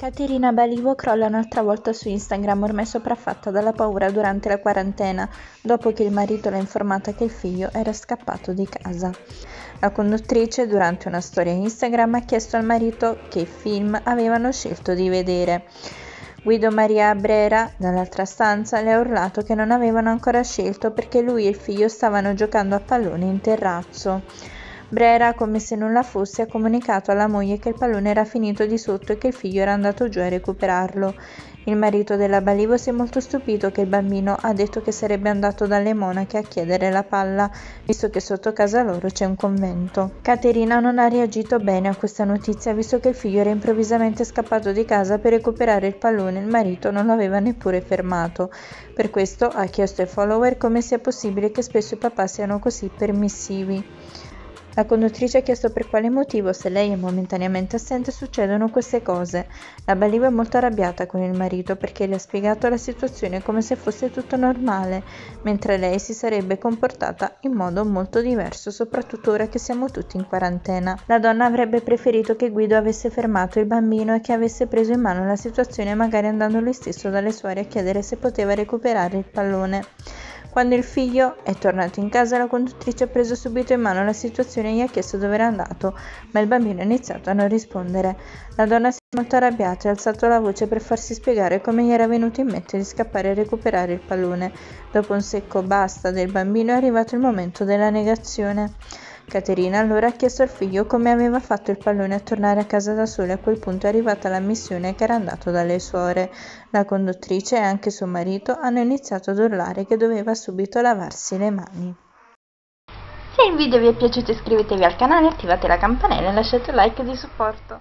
Caterina Balivo crolla un'altra volta su Instagram ormai sopraffatta dalla paura durante la quarantena, dopo che il marito l'ha informata che il figlio era scappato di casa. La conduttrice durante una storia Instagram ha chiesto al marito che film avevano scelto di vedere. Guido Maria Brera, dall'altra stanza, le ha urlato che non avevano ancora scelto perché lui e il figlio stavano giocando a pallone in terrazzo. Brera, come se non la fosse, ha comunicato alla moglie che il pallone era finito di sotto e che il figlio era andato giù a recuperarlo. Il marito della Balivo si è molto stupito che il bambino ha detto che sarebbe andato dalle monache a chiedere la palla, visto che sotto casa loro c'è un convento. Caterina non ha reagito bene a questa notizia, visto che il figlio era improvvisamente scappato di casa per recuperare il pallone e il marito non l'aveva neppure fermato. Per questo ha chiesto ai follower come sia possibile che spesso i papà siano così permissivi. La conduttrice ha chiesto per quale motivo, se lei è momentaneamente assente, succedono queste cose. La baliva è molto arrabbiata con il marito perché le ha spiegato la situazione come se fosse tutto normale, mentre lei si sarebbe comportata in modo molto diverso, soprattutto ora che siamo tutti in quarantena. La donna avrebbe preferito che Guido avesse fermato il bambino e che avesse preso in mano la situazione, magari andando lui stesso dalle suore a chiedere se poteva recuperare il pallone. Quando il figlio è tornato in casa, la conduttrice ha preso subito in mano la situazione e gli ha chiesto dove era andato, ma il bambino ha iniziato a non rispondere. La donna si è molto arrabbiata e ha alzato la voce per farsi spiegare come gli era venuto in mente di scappare e recuperare il pallone. Dopo un secco basta del bambino è arrivato il momento della negazione. Caterina allora ha chiesto al figlio come aveva fatto il pallone a tornare a casa da sola e a quel punto è arrivata la missione che era andato dalle suore. La conduttrice e anche suo marito hanno iniziato ad urlare che doveva subito lavarsi le mani. Se il video vi è piaciuto iscrivetevi al canale, attivate la campanella e lasciate un like di supporto.